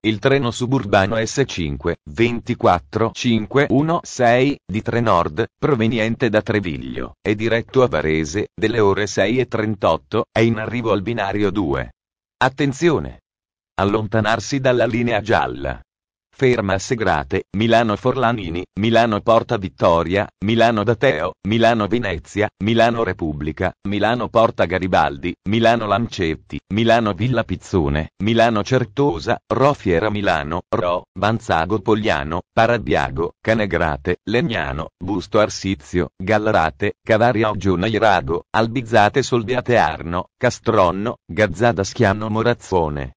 Il treno suburbano S5 24516 di Trenord, proveniente da Treviglio, è diretto a Varese, delle ore 6.38, è in arrivo al binario 2. Attenzione! Allontanarsi dalla linea gialla. Ferma Segrate, Milano Forlanini, Milano Porta Vittoria, Milano Dateo, Milano Venezia, Milano Repubblica, Milano Porta Garibaldi, Milano Lancetti, Milano Villa Pizzone, Milano Certosa, Ro Fiera Milano, Ro, Vanzago Pogliano, Parabiago, Canegrate, Legnano, Busto Arsizio, Gallarate, Cavaria Oggiona Irago, Albizzate Soldiate Arno, Castronno, Gazzada Schiano Morazzone.